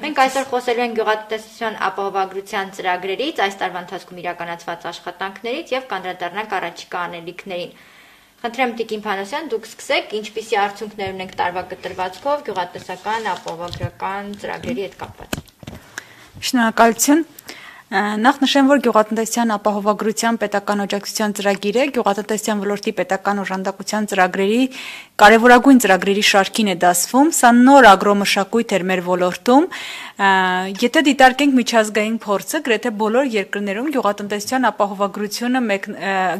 Մենք այսօր խոսելու ենք գյուղատնտեսության ապահովագրության ծրագրերից, այս տարվա ընթացքում իրականացված աշխատանքներից եւ կանդրադառնանք առաջիկա անելիքներին։ Խնդրեմ Տիկին Փանոսյան, դուք սկսեք, ինչպիսի արդյունքներ ունենք տարվա կտրվածքով գյուղատնտեսական ապահովագրական ծրագրերի հետ կապված։ Շնորհակալություն։ Նախ նշեմ, որ գյուղատնտեսյան ապահովագրության պետական օջակցության ծրագիր է, գյուղատնտեսյան ոլորտի պետական օժանդակության ծրագրերի կարևորագույն ծրագրերի շարքին է դասվում, սա նոր ագրոմշակույթ էր մեր ոլորտում։ Եթե դիտարկենք միջազգային փորձը, գրեթե բոլոր երկրներում գյուղատնտեսյան ապահովագրությունը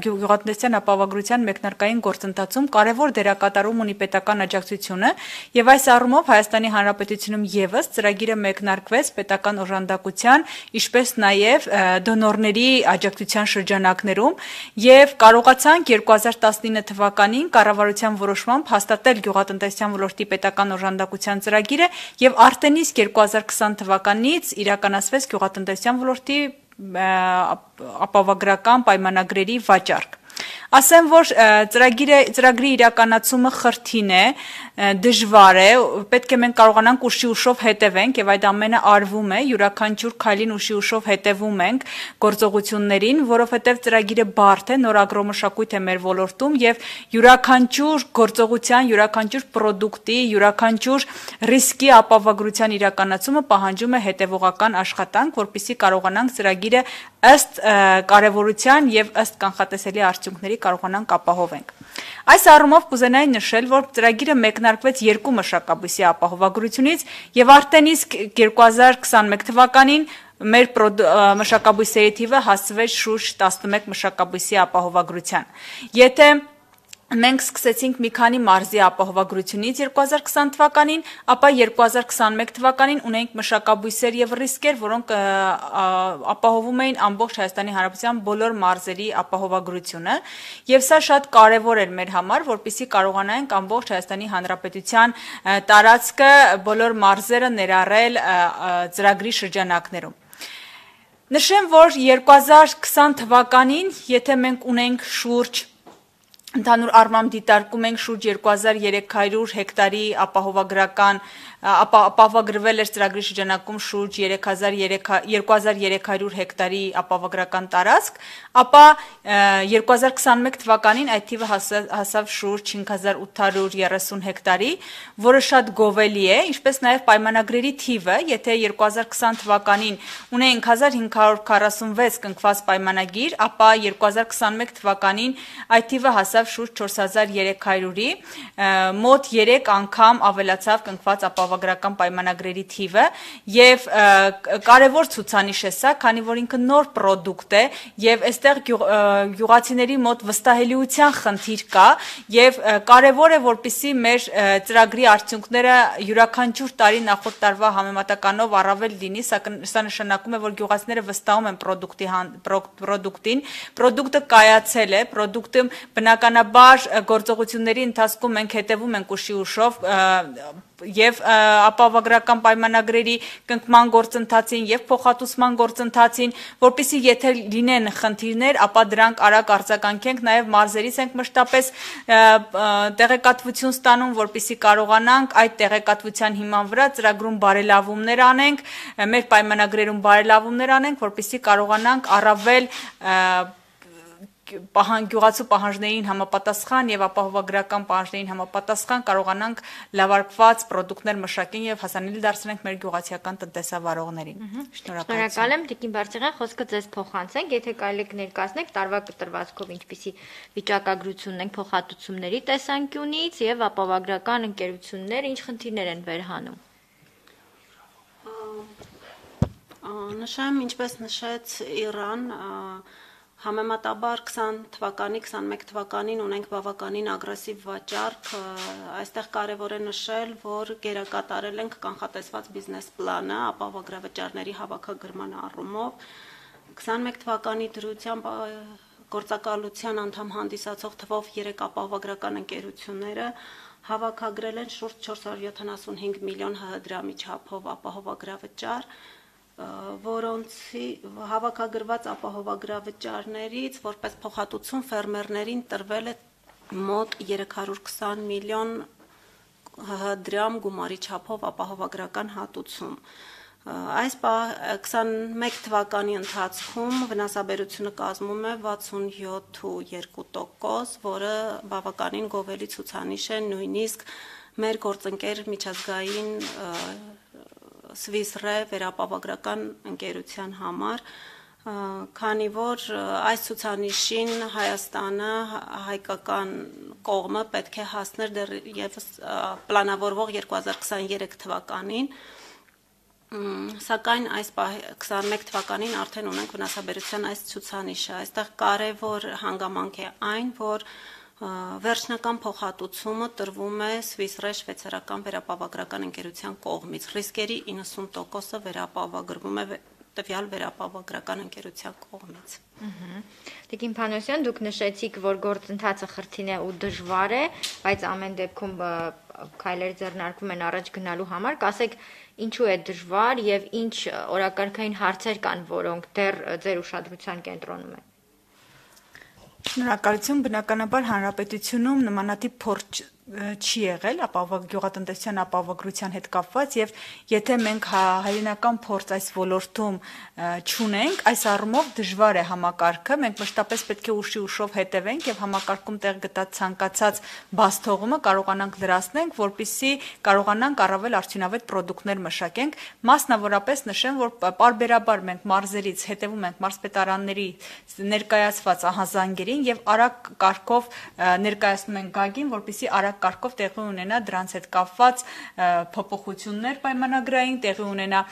գյուղատնտեսյան ապահովագրության մեկնարկային գործընթացում կարևոր դերակատարում ունի պետական աջակցությունը, եւ այս առումով Հայաստանի Հանրապետությունում եւս ծրագիրը մեկնարկվեց պետական օժանդակության, ինչպես նաեւ նաև դոնորների աջակցության շրջանակներում եւ կարողացանք 2019 թվականին կառավարության որոշմամբ հաստատել գյուղատնտեսության ոլորտի պետական օժանդակության ծրագիրը եւ արդեն իսկ 2020 թվականից իրականացվեց գյուղատնտեսության ոլորտի ապավագրական պայմանագրերի վաճառք։ Ասեմ, որ ծրագիրը ծրագրի իրականացումը խրթին է, դժվար է, պետք է մենք կարողանանք ուշի ուշով հետևենք եւ այդ ամենը արվում է, յուրաքանչյուր քայլին ուշի ուշով հետևում ենք գործողություններին, որովհետեւ ծրագիրը բարդ է, նորագրոմշակույթ է մեր ոլորտում եւ յուրաքանչյուր գործողության, յուրաքանչյուր product-ի, յուրաքանչյուր ռիսկի ապահովագրության իրականացումը պահանջում է հետևողական աշխատանք, որպիսի կարողանանք ծրագիրը ըստ կարևորության եւ ըստ կանխատեսելի արդյունքների կարողանանք ապահովենք։ Այս առումով կուզենայի նշել, որ ծրագիրը մեկնարկվեց երկու մշակաբույսի ապահովագրությունից եւ արդեն իսկ 2021 թվականին մեր մշակաբույսերի թիվը հասցվեց շուրջ 11 մշակաբույսի ապահովագրության։ Եթե Մենք սկսեցինք մի քանի մարզի ապահովագրությունից 2020 թվականին, ապա 2021 թվականին ունենք մշակաբույսեր եւ ռիսկեր, որոնք ապահովում էին ամբողջ Հայաստանի Հանրապետության բոլոր մարզերի ապահովագրությունը, եւ սա շատ կարեւոր էր մեր համար, որպիսի կարողանանք ամբողջ Հայաստանի Հանրապետության տարածքը բոլոր մարզերը ներառել ծրագրի շրջանակներում։ Նշեմ, որ 2020 թվականին, եթե մենք ունենք շուրջ 1 Ընդհանուր առմամբ դիտարկում ենք շուրջ 2300 հեկտարի ապահովագրական ապավագրվել էր ծրագրի շրջանակում շուրջ 3300 հեկտարի ապավագրական տարածք, ապա 2021 թվականին այդ թիվը հասավ շուրջ 5830 հեկտարի, որը շատ գովելի է, ինչպես նաև պայմանագրերի թիվը, եթե 2020 թվականին ունեինք 1546 կնքված պայմանագիր, ապա 2021 թվականին այդ թիվը հասավ շուրջ 4300-ի, մոտ 3 անգամ ավելացավ կնքված ապավագրական խաղաղագրական պայմանագրերի թիվը եւ կարեւոր ցուցանիշ է սա, քանի որ ինքը նոր product է եւ այստեղ գյուղացիների մոտ վստահելիության խնդիր կա եւ կարեւոր է որպիսի մեր ծրագրի արդյունքները յուրաքանչյուր տարի նախորդ տարվա համեմատականով առավել լինի, սա նշանակում է որ գյուղացիները վստահում են product-ի product-ին, product-ը կայացել է, product-ը բնականաբար գործողությունների ընթացքում մենք հետևում ենք ուշի ուշով եւ ապավագրական պայմանագրերի կնկման գործընթացին եւ փոխհատուցման գործընթացին, որpիսի եթե լինեն խնդիրներ, ապա դրանք արագ արձագանքենք, նաեւ մարզերից ենք մշտապես տեղեկատվություն ստանում, որpիսի կարողանանք այդ տեղեկատվության հիման վրա ծրագրում բարելավումներ անենք, մեր պայմանագրերում բարելավումներ անենք, որpիսի կարողանանք առավել պահանջյուղացու պահանջներին համապատասխան եւ ապահովագրական պահանջներին համապատասխան կարողանանք լավարկված ապրանքներ մշակեն եւ հասանելի դարձնենք մեր գյուղացիական տնտեսավարողներին։ Շնորհակալություն։ Շնորհակալ եմ Տիկին Բարձեղյան, խոսքը ձեզ փոխանցենք, եթե կարելի կներկայացնեք տարվա կտրվածքով ինչպիսի վիճակագրությունն են փոխհատուցումների տեսանկյունից եւ ապահովագրական ընկերությունները ինչ խնդիրներ են վերհանում։ Նշեմ, ինչպես նշեց Իրան, Համեմատաբար 20 թվականի 21 թվականին ունենք բավականին ագրեսիվ վաճառք։ Այստեղ կարևոր է նշել, որ գերակատարել ենք կանխատեսված բիզնես պլանը, ապահովագրավճարների հավաքագրման առումով։ 21 թվականի դրությամբ գործակալության անդամ հանդիսացող թվով 3 ապահովագրական ընկերությունները հավաքագրել են շուրջ 475 միլիոն ՀՀ դրամի չափով ապահովագրավճար, որոնցի հավաքագրված ապահովագրավճարներից որպես փոխհատուցում ֆերմերներին տրվել է մոտ 320 միլիոն ՀՀ դրամ գումարի չափով ապահովագրական հատուցում։ Այս 21 թվականի ընթացքում վնասաբերությունը կազմում է 67.2%, որը բավականին գովելի ցուցանիշ է նույնիսկ մեր գործընկեր միջազգային Սվիսրե վերապավագրական ընկերության համար, քանի որ այս ցուցանիշին Հայաստանը հայկական կողմը պետք է հասներ դեռ եւս պլանավորվող 2023 թվականին սակայն այս 21 թվականին արդեն ունենք վնասաբերության այս ցուցանիշը այստեղ կարևոր հանգամանք է այն որ և, Վերջնական փոխհատուցումը տրվում է Սվիսրայ շվեյցարական վերապավագրական ընկերության կողմից։ Ռիսկերի 90%-ը վերապավագրվում է տվյալ վերապավագրական ընկերության կողմից։ Տիկին դե, Փանոսյան, դուք նշեցիք, որ գործընթացը խրթին է ու դժվար է, բայց ամեն դեպքում քայլեր ձեռնարկվում են առաջ գնալու համար։ Կասեք, ինչու է դժվար եւ ինչ օրակարգային հարցեր կան, որոնք դեռ ձեր ուշադրության կենտրոնում են։ Շնորհակալություն։ Բնականաբար հանրապետությունում նմանատիպ փորձ չի եղել ապավակ գյուղատնտեսության ապավագրության հետ կապված եւ եթե մենք հա, հայերենական փորձ այս ոլորտում չունենք, այս առումով դժվար է համակարգը, մենք մշտապես պետք է ուշի ուշով հետևենք եւ համակարգում տեղ գտած ցանկացած բաց թողումը կարողանանք լրացնենք, որpիսի կարողանանք առավել արդյունավետ ապրանքներ մշակենք, մասնավորապես նշեմ, որ parberabar մենք մարզերից հետևում ենք մարզպետարանների ներկայացված ահազանգերին եւ արագ կարգով ներկայացնում ենք գագին, որpիսի արագ կարգով տեղի ունենա դրանց հետ կապված փոփոխություններ պայմանագրային, տեղի ունենա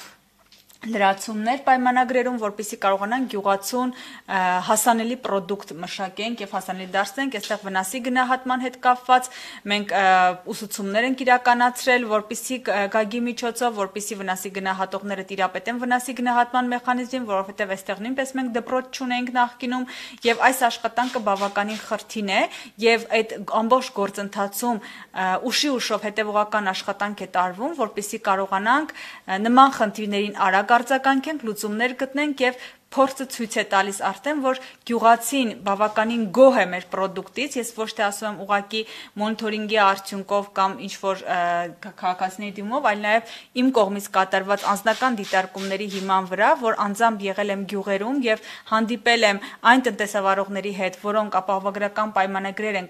լրացումներ պայմանագրերում, որպիսի կարողանան գյուղացուն հասանելի product մշակենք եւ հասանելի դարձնենք, այստեղ վնասի գնահատման հետ կապված մենք ուսուցումներ ենք իրականացրել, որպիսի գագի միջոցով, որպիսի վնասի գնահատողները տիրապետեն վնասի գնահատման մեխանիզմին, որովհետեւ այստեղ նույնպես մենք դպրոց չունենք նախկինում եւ այս աշխատանքը բավականին խրթին է եւ այդ ամբողջ գործընթացում ուշի ուշով հետեւողական աշխատանք է տարվում, որպիսի կարողանանք նման խնդիրներին արագ հակարձականքենք լուծումներ գտնենք եւ փորձը ցույց է տալիս արդեն, որ գյուղացին բավականին գոհ է մեր ապրանքից, ես ոչ թե ասում եմ ուղակի մոնիթորինգի արդյունքով կամ ինչ որ քաղաքացիների դիմով, այլ նաև իմ կողմից կատարված անձնական դիտարկումների հիման վրա, որ անձամբ եղել եմ գյուղերում եւ հանդիպել եմ այն տնտեսավարողների հետ, որոնք ապահովագրական պայմանագրեր են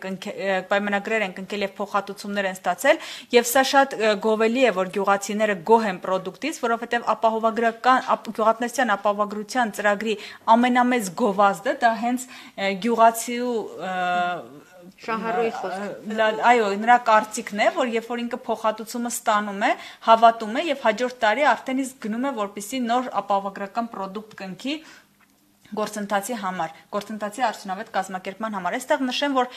պայմանագրեր են կնքել եւ փոխհատուցումներ են ստացել եւ սա շատ գովելի է, որ գյուղացիները գոհ են ապրանքից, որովհետեւ ապահովագրական գյուղատնտեսության ապահովագրության ծրագրի ծրագրի ամենամեծ գովազդը դա հենց գյուղացիու շահառուի խոսքը։ Այո, նրա կարծիքն է, որ երբ որ ինքը փոխհատուցումը ստանում է, հավատում է եւ հաջորդ տարի արդեն իսկ գնում է որպիսի նոր ապահովագրական product կնքի գործընթացի համար, գործընթացի արդյունավետ կազմակերպման համար։ Այստեղ նշեմ, որ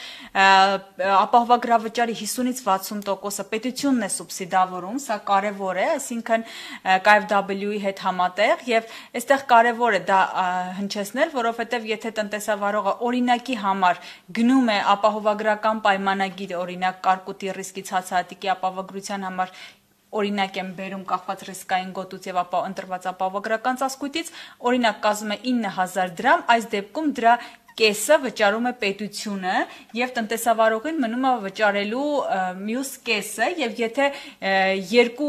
ապահովագրավճարի 50-ից 60%-ը պետությունն է սուբսիդավորում, սա կարևոր է, այսինքն KFW-ի հետ համատեղ եւ այստեղ կարևոր է դա հնչեցնել, որովհետեւ եթե տնտեսավարողը օրինակի համար գնում է ապահովագրական պայմանագիր, օրինակ կարկուտի ռիսկից հացահատիկի ապահովագրության համար օրինակ եմ բերում կախված ռիսկային գոտուց եւ ապա ընտրված ապահովագրական ծասկույտից, օրինակ կազմում է 9000 դրամ, այս դեպքում դրա կեսը վճարում է պետությունը եւ տնտեսավարողին մնում է վճարելու մյուս կեսը եւ եթե երկու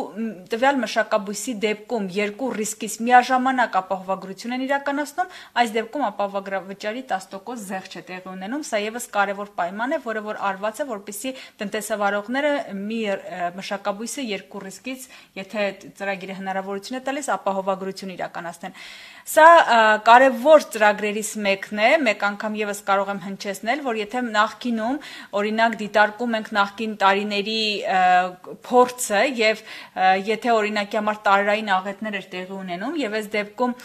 տվյալ մշակաբույսի դեպքում երկու ռիսկից միաժամանակ ապահովագրություն են իրականացնում, այս դեպքում ապահովագրավճարի 10% զեղ չէ տեղի ունենում, սա եւս կարեւոր պայման է, որը որ արված է, որպիսի տնտեսավարողները մի մշակաբույսը երկու ռիսկից, եթե ծրագիրը հնարավորություն է տալիս, ապահովագրություն իրականացնեն։ Սա կարևոր ծրագրերից մեկն է, մեկ անգամ եւս կարող եմ հնչեցնել, որ եթե նախկինում օրինակ դիտարկում ենք նախկին տարիների փորձը եւ եթե օրինակի համար տարերային աղետներ էր տեղի ունենում եւ այս դեպքում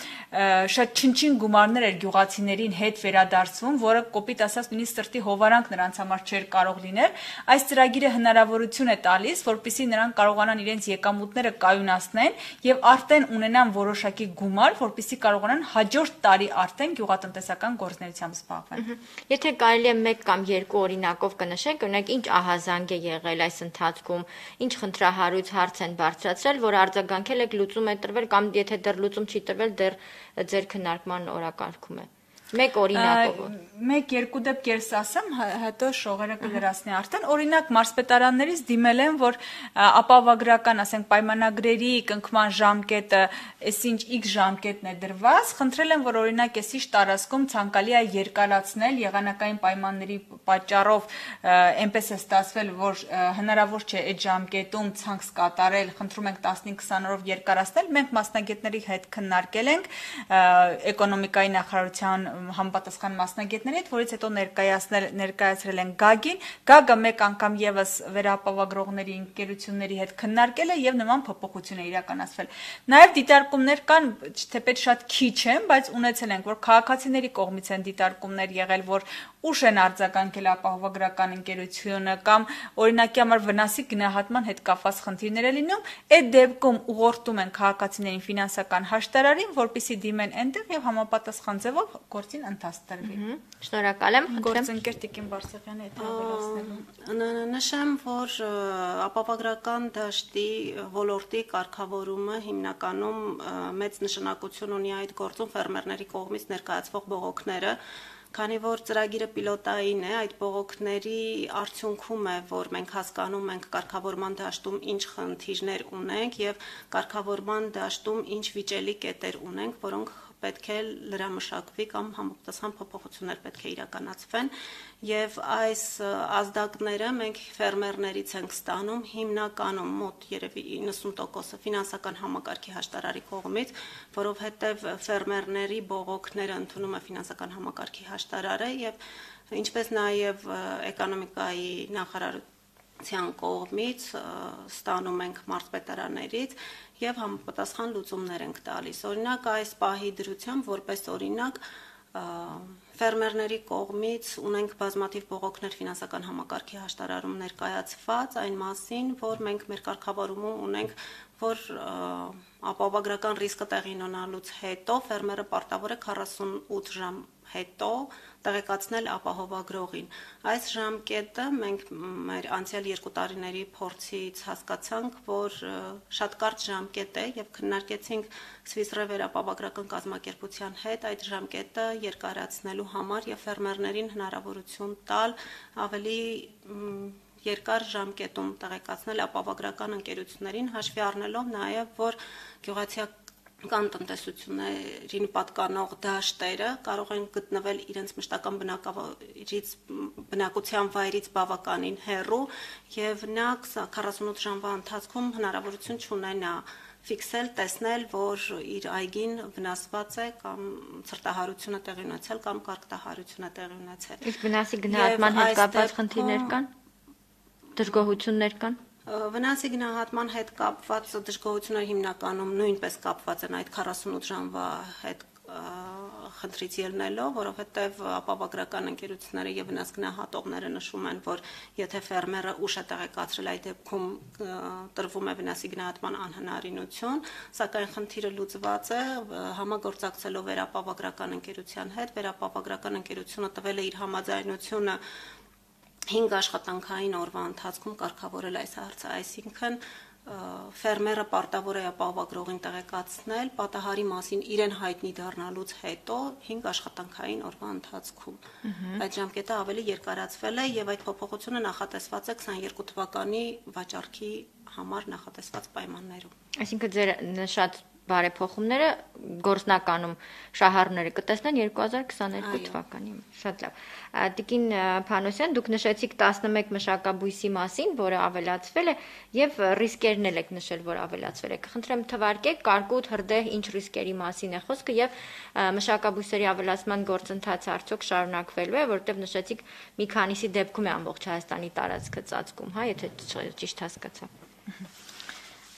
շատ չնչին գումարներ էր գյուղացիներին հետ վերադարձվում, որը կոպիտ ասած նույնիսկ սրտի հովարանք նրանց համար չէր կարող լինել, այս ծրագիրը հնարավորություն է տալիս, որpիսի նրանք կարողանան իրենց եկամուտները կայունացնեն եւ արդեն ունենան որոշակի գումար, որpիսի կարողանան հաջորդ տարի արդեն գյուղատնտեսական գործունեությամբ զբաղվեն։ Եթե կարելի է 1 կամ 2 օրինակով կնշենք, օրինակ ինչ ահազանգ է եղել այս ընթացքում, ինչ խնդրահարույց հարց են բարձրացրել, որ արձագանքել եք լուծում է տրվել կամ եթե դեռ լուծում չի տրվել, դեռ ձեր քննարկման օրակարգում է։ Ա Մեկ օրինակով։ Մեկ երկու դեպք ես ասեմ, հետո շողերը կլրացնի արդեն։ Օրինակ մարսպետարաններից դիմել են, որ ապավագրական, ասենք պայմանագրերի կնքման ժամկետը, այսինչ X ժամկետն է դրված, խնդրել են, որ օրինակ այսինչ տարածքում ցանկալի է երկարացնել եղանակային պայմանների պատճառով, այնպես է ստացվել, որ հնարավոր չէ այդ ժամկետում ցանց կատարել, խնդրում ենք 15-20 օրով երկարացնել։ Մենք մասնագետների հետ քննարկել ենք, էկոնոմիկայի նախարարության համապատասխան մասնագետների հետ, որից հետո ներկայացնել ներկայացրել են Գագին։ Գագը մեկ անգամ եւս վերապավագրողների ընկերությունների հետ քննարկել է եւ նման փոփոխություն է իրականացվել։ Նաեւ դիտարկումներ կան, թեպետ շատ քիչ են, բայց ունեցել ենք, որ քաղաքացիների կողմից են դիտարկումներ եղել, որ ուշ են արձագանքել ապահովագրական ընկերությունը կամ օրինակի համար վնասի գնահատման հետ կապված խնդիրներ է լինում, այդ դեպքում ուղղորդում են քաղաքացիներին ֆինանսական հաշտարարին, որպիսի դիմեն այնտեղ եւ համապատասխան ձևով գործին ընթաց տրվի։ Շնորհակալ եմ։ Գործընկեր Տիկին Բարսեղյանը այդ հավելացնելու։ Նշեմ, որ ապահովագրական դաշտի ոլորտի կարգավորումը հիմնականում մեծ նշանակություն ունի այդ գործում ֆերմերների կողմից ներկայացվող բողոքները Քանի որ ծրագիրը պիլոտային է, այդ բողոքների արդյունքում է, որ մենք հասկանում ենք կարգավորման դաշտում ինչ խնդիրներ ունենք եւ կարգավորման դաշտում ինչ վիճելի կետեր ունենք, որոնք պետք է լրամշակվի կամ համապատասխան փոփոխություններ պետք է իրականացվեն եւ այս ազդակները մենք ֆերմերներից ենք ստանում հիմնականում մոտ երևի 90%-ը ֆինանսական համակարգի հաշտարարի կողմից, որովհետեւ ֆերմերների բողոքները ընդունում է ֆինանսական համակարգի հաշտարարը եւ ինչպես նաեւ էկոնոմիկայի նախարարությունը ցյան կողմից ստանում ենք մարզպետարաններից եւ համապատասխան լուծումներ ենք տալիս։ Օրինակ այս պահի դրությամբ որպես օրինակ Ֆերմերների կողմից ունենք բազմաթիվ բողոքներ ֆինանսական համակարգի հաշտարարում ներկայացված այն մասին, որ մենք մեր կարգավորումում ունենք, որ ապահովագրական ռիսկը տեղի ունենալուց հետո ֆերմերը պարտավոր է 48 ժամ հետո տեղեկացնել ապահովագրողին։ Այս ժամկետը մենք մեր անցյալ երկու տարիների փորձից հասկացանք, որ շատ կարճ ժամկետ է եւ քննարկեցինք Սվիսրե վերապահովագրական կազմակերպության հետ այդ ժամկետը երկարացնելու համար եւ ֆերմերներին հնարավորություն տալ ավելի երկար ժամկետում տեղեկացնել ապավագրական ընկերություններին հաշվի առնելով նաեւ որ գյուղացիական կան տնտեսություններին պատկանող դաշտերը կարող են գտնվել իրենց մշտական բնակավայրից բնակության վայրից բավականին հեռու եւ նա 48 ժամվա ընթացքում հնարավորություն չունենա ֆիքսել, տեսնել, որ իր այգին վնասված է կամ ցրտահարությունը տեղի ունեցել կամ կարկտահարությունը տեղի ունեցել։ Իսկ վնասի գնահատման հետ կապված խնդիրներ կան։ Դժգոհություններ կան։ Վնասի գնահատման հետ կապված դժգոհությունները հիմնականում նույնպես կապված են այդ 48 ժամվա հետ խնդրից ելնելով, որովհետև ապավագրական ընկերությունները եւ վնասգնահատողները նշում են, որ եթե ֆերմերը ուշ է տեղեկացրել այդ դեպքում տրվում է վնասի գնահատման անհնարինություն, սակայն խնդիրը լուծված է համագործակցելով վերապավագրական ընկերության հետ, վերապավագրական ընկերությունը տվել է իր համաձայնությունը 5 աշխատանքային օրվա ընթացքում կարգավորել այս հարցը, այսինքն այս ֆերմերը պարտավոր է ապահովագրողին տեղեկացնել պատահարի մասին իրեն հայտնի դառնալուց հետո 5 աշխատանքային օրվա ընթացքում։ Այդ ժամկետը ավելի երկարացվել է եւ այդ փոփոխությունը նախատեսված է 22 թվականի վաճառքի համար նախատեսված պայմաններում։ Այսինքն ձեր շատ բարեփոխումները գործնականում շահառուները կտեսնեն 2022 թվականին։ Շատ լավ։ Տիկին Փանոսյան, դուք նշեցիք 11 մշակաբույսի մասին, որը ավելացվել է եւ ռիսկերն էլ եք նշել, որ ավելացվել է։ Կխնդրեմ թվարկեք կարկուտ, հրդեհ, ինչ ռիսկերի մասին է խոսքը եւ մշակաբույսերի ավելացման գործընթացը արդյոք շարունակվելու է, որտեղ նշեցիք մի քանիսի դեպքում է ամբողջ Հայաստանի տարածքը ծածկում, հա, եթե ճիշտ հասկացա։ Ահա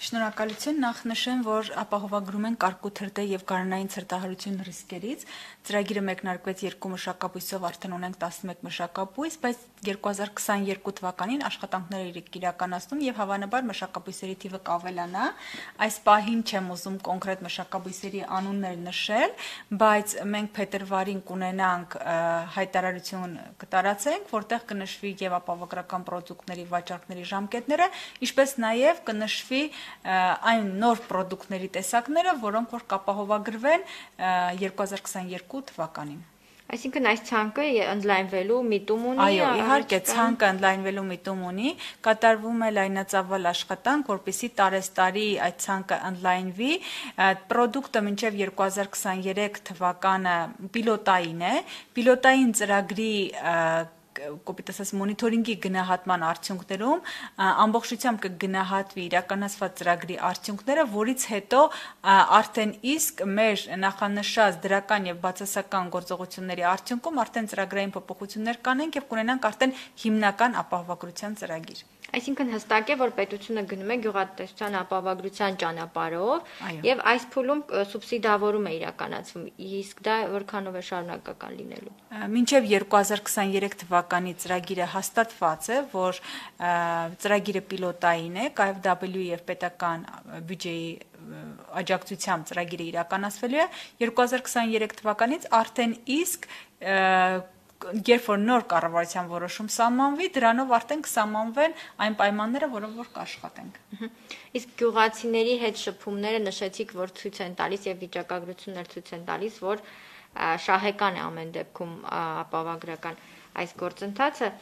Շնորհակալություն նախ նշեմ, որ ապահովագրում են կարկու թրտե եւ գարանային ցրտահարություն ռիսկերից։ Ծրագիրը մեկնարկվեց երկու մշակապույսով, արդեն ունենք 11 մշակապույս, բայց 2022 թվականին աշխատանքները իրենք իրականացնում եւ հավանաբար մշակապույսերի թիվը կավելանա։ Այս պահին չեմ ուզում կոնկրետ մշակապույսերի անուններ նշել, բայց մենք փետրվարին կունենանք հայտարարություն կտարածենք, որտեղ կնշվի եւ ապահովագրական ապրանքների վաճառքների ժամկետները, ինչպես նաեւ կնշվի այն նոր ապրանքների տեսակները, որոնք որ կապահովագրվեն 2022 թվականին։ Այսինքն այս ցանկը ընդլայնվելու միտում ունի։ Այո, իհարկե ցանկը ընդլայնվելու միտում ունի, կատարվում է լայնածավալ աշխատանք, որպիսի տարեստարի այդ ցանկը ընդլայնվի։ Պրոդուկտը մինչև 2023 թվականը պիլոտային է։ Պիլոտային ծրագրի կոպիտեսես մոնիթորինգի գնահատման արդյունքներում ամբողջությամբ կգնահատվի իրականացված ծրագրի արդյունքները, որից հետո արդեն իսկ մեր նախանշած դրական եւ բացասական գործողությունների արդյունքում արդեն ծրագրային փոփոխություններ կանենք եւ կունենանք արդեն հիմնական ապահովագրության ծրագիր։ Այսինքն հստակ է, որ պետությունը գնում է գյուղատնտեսության ապահովագրության ճանապարհով եւ այս փուլում սուբսիդավորում է իրականացվում։ Իսկ դա որքանով է շարունակական լինելու։ Մինչեւ 2023 թվականի ծրագիրը հաստատված է, որ ծրագիրը պիլոտային է, KfW եւ պետական բյուջեի աջակցությամբ ծրագիրը իրականացվելու է 2023 թվականից արդեն իսկ և, երբ որ նոր կառավարության որոշում սահմանվի, դրանով արդեն կսահմանվեն այն պայմանները, որոնք որ կաշխատենք։ Իսկ գյուղացիների հետ շփումները նշեցիք, որ ցույց են տալիս եւ վիճակագրություններ ցույց են տալիս, որ շահեկան է ամեն դեպքում ապավագրական այս գործընթացը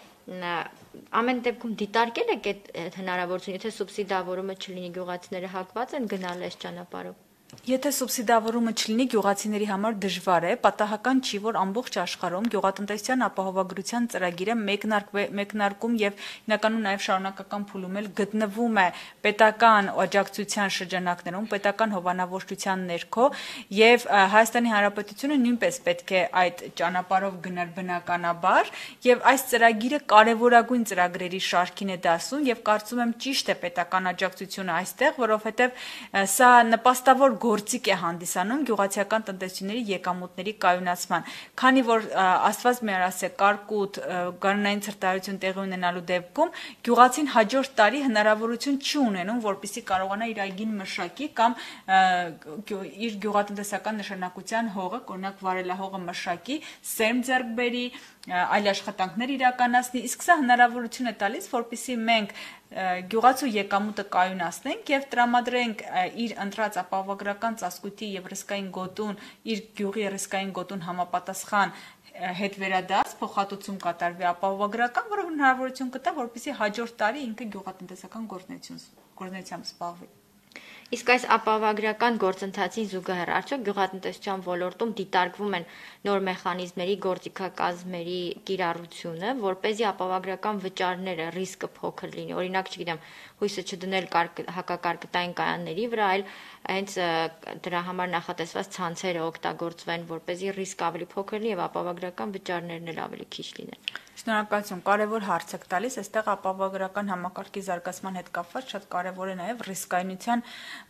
ամեն դեպքում դիտարկել եք այդ հնարավորությունը, եթե սուբսիդավորումը չլինի, գյուղացիները հակված են գնալ այս ճանապարհով։ Եթե սուբսիդավորումը չլինի, գյուղացիների համար դժվար է, պատահական չի, որ ամբողջ աշխարհում գյուղատնտեսության ապահովագրության ծրագիրը մեկնարկում եւ հիմնականում նաեւ շարունակական փուլում էլ գտնվում է պետական աջակցության շրջանակներում, պետական հովանավորչության ներքո եւ Հայաստանի Հանրապետությունը նույնպես պետք է այդ ճանապարհով գնալ բնականաբար եւ այս ծրագիրը կարեւորագույն ծրագրերի շարքին է դասում եւ կարծում եմ ճիշտ է պետական աջակցությունը այստեղ, որովհետեւ սա նպաստավոր գործիք է հանդիսանում գյուղացիական տնտեսությունների եկամուտների կայունացման։ Քանի որ Աստված միարասե կարկուտ գարնային ծրտարություն տեղի ունենալու դեպքում գյուղացին հաջորդ տարի հնարավորություն չի ունենում, որպիսի կարողանա իր այգին մշակի կամ իր գյուղատնտեսական նշանակության հողը, օրինակ վարելահողը մշակի, սերմ ձեռք բերի, այլ աշխատանքներ իրականացնի, իսկ սա հնարավորություն է տալիս, որպիսի մենք գյուղացու եկամուտը կայունացնենք եւ տրամադրենք իր ընտրած ապահովագրական ծածկույթի եւ ռիսկային գոտուն իր գյուղի ռիսկային գոտուն համապատասխան հետ վերադաս փոխհատուցում կատարվի ապահովագրական, որը հնարավորություն կտա, որպեսզի հաջորդ տարի ինքը գյուղատնտեսական գործնություն գործնությամբ զբաղվի։ Իսկ այս ապավագրական գործընթացին զուգահեռ արդյոք գյուղատնտեսության ոլորտում դիտարկվում են նոր մեխանիզմների գործիքակազմերի կիրառությունը, որ เป զի ապավագրական վճարները ռիսկը փոքր լինի։ Օրինակ, չգիտեմ, հույսը չդնել հակակարգտային կայանների վրա, այլ հենց դրա համար նախատեսված ցանցերը օգտագործվեն, որ เป զի ռիսկ ավելի փոքր լինի եւ ապավագրական վճարներն էլ ավելի քիչ լինեն։ Շնորհակալություն։ Կարևոր հարց եք տալիս, այստեղ ապավագրական համակարգի զարգացման հետ կապված շատ կարևոր է նաև ռիսկայնության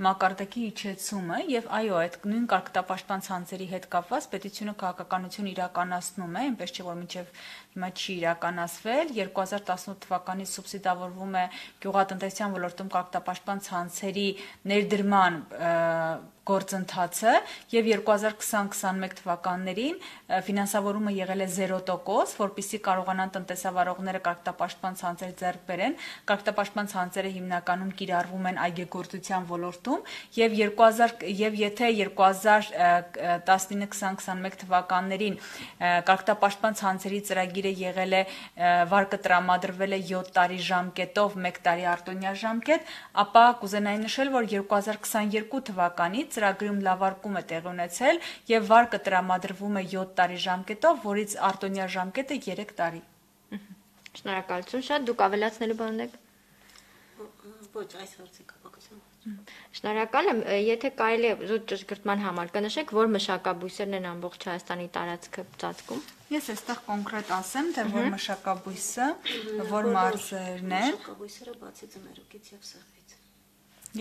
մակարդակի իջեցումը եւ այո, այդ նույն կարգտապաշտպան ցանցերի հետ կապված պետությունը քաղաքականություն իրականացնում է, այնպես չէ որ մինչեւ հիմա չի իրականացվել 2018 թվականից սուբսիդավորվում է գյուղատնտեսական տնտեսության ոլորտում կակտապաշտպան ցանցերի ներդրման գործընթացը եւ 2020-21 թվականներին ֆինանսավորումը եղել է 0%, որտիսի կարողանան տնտեսավարողները կարգտապաշտպան ցանցեր ձեռք բերեն։ Կարգտապաշտպան ցանցերը հիմնականում կիրառվում են այգեգործության ոլորտում եւ 2000 եւ եթե 2019-2021 թվականներին կարգտապաշտպան ցանցերի ծրագիրը եղել է վարկը տրամադրվել է 7 տարի ժամկետով 1 տարի արտոնյա ժամկետ, ապա կուզենայի նշել, որ 2022 թվականից ծրագրում լավարկում է տեղ ունեցել եւ վարկը տրամադրվում է 7 տարի ժամկետով, որից արտոնյա ժամկետը 3 տարի։ Շնորհակալություն շատ, դուք ավելացնելու բան ունեք։ Ոչ, այս հարցի կապակցությամբ։ Շնորհակալ եմ, եթե կարելի է զուտ ճշգրտման համար կնշեք, որ մշակաբույսերն են ամբողջ Հայաստանի տարածքը ծածկում։ Ես այստեղ կոնկրետ ասեմ, թե որ մշակաբույսը, որ մարզերն են։ Մշակաբույսերը բացի ձմերուկից եւ սեղմից։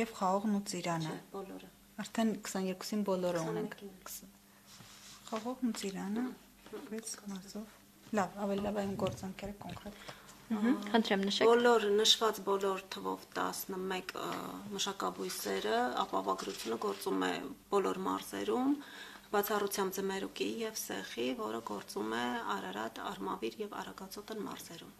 Եվ խաղողն ու ծիրանը։ Բոլորը։ Արդեն 22-ին բոլորը ունենք։ Խաղող Մծիրանը, բայց մարզով։ Լավ, ավելի լավ այն գործընկերը կոնկրետ։ Խնդրեմ նշեք։ Բոլոր նշված բոլոր թվով 11 մշակաբույսերը ապավագրությունը գործում է բոլոր մարզերում բացառությամբ ձմերուկի եւ սեխի, որը գործում է Արարատ, Արմավիր եւ Արագածոտնան մարզերում։